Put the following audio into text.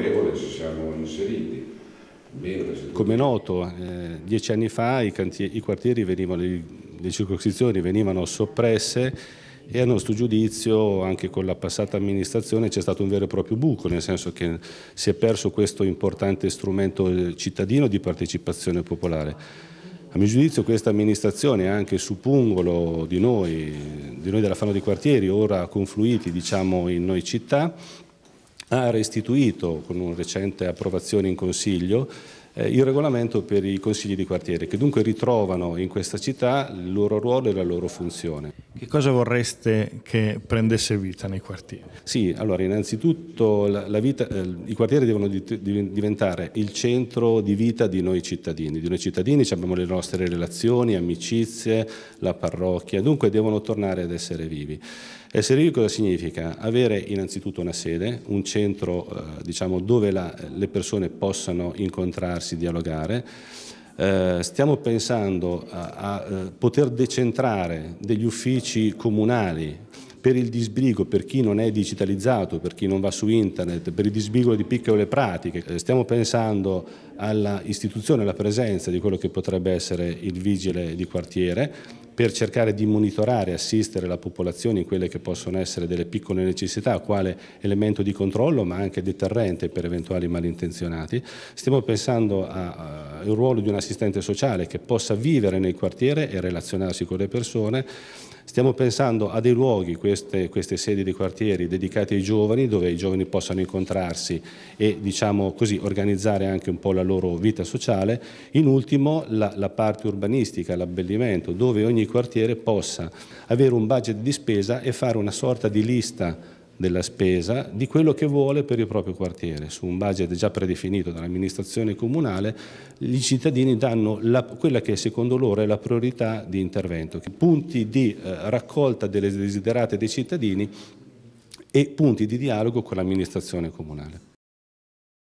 favorevole ci siamo inseriti. Come noto, eh, dieci anni fa i, cantieri, i quartieri venivano, le circoscrizioni venivano soppresse e a nostro giudizio anche con la passata amministrazione c'è stato un vero e proprio buco, nel senso che si è perso questo importante strumento eh, cittadino di partecipazione popolare. A mio giudizio questa amministrazione, anche su pungolo di noi, di noi della Fano dei Quartieri, ora confluiti diciamo, in noi città, ha restituito con una recente approvazione in Consiglio eh, il regolamento per i consigli di quartiere, che dunque ritrovano in questa città il loro ruolo e la loro funzione. Che cosa vorreste che prendesse vita nei quartieri? Sì, allora innanzitutto la, la vita, eh, i quartieri devono di, di, diventare il centro di vita di noi cittadini. Di noi cittadini abbiamo le nostre relazioni, amicizie, la parrocchia, dunque devono tornare ad essere vivi. Essere vivi cosa significa? Avere innanzitutto una sede, un centro eh, diciamo, dove la, le persone possano incontrarsi confrontarsi, dialogare. Eh, stiamo pensando a, a eh, poter decentrare degli uffici comunali per il disbrigo, per chi non è digitalizzato, per chi non va su internet, per il disbrigo di piccole pratiche. Eh, stiamo pensando all'istituzione, alla presenza di quello che potrebbe essere il vigile di quartiere, per cercare di monitorare e assistere la popolazione in quelle che possono essere delle piccole necessità, quale elemento di controllo ma anche deterrente per eventuali malintenzionati. Stiamo pensando al ruolo di un assistente sociale che possa vivere nel quartiere e relazionarsi con le persone Stiamo pensando a dei luoghi, queste, queste, sedi di quartieri dedicate ai giovani, dove i giovani possano incontrarsi e diciamo così, organizzare anche un po' la loro vita sociale. In ultimo la, la parte urbanistica, l'abbellimento, dove ogni ogni quartiere possa avere un budget di spesa e fare una sorta di lista della spesa di quello che vuole per il proprio quartiere. Su un budget già predefinito dall'amministrazione comunale i cittadini danno la, quella che secondo loro è la priorità di intervento, punti di eh, raccolta delle desiderate dei cittadini e punti di dialogo con l'amministrazione comunale.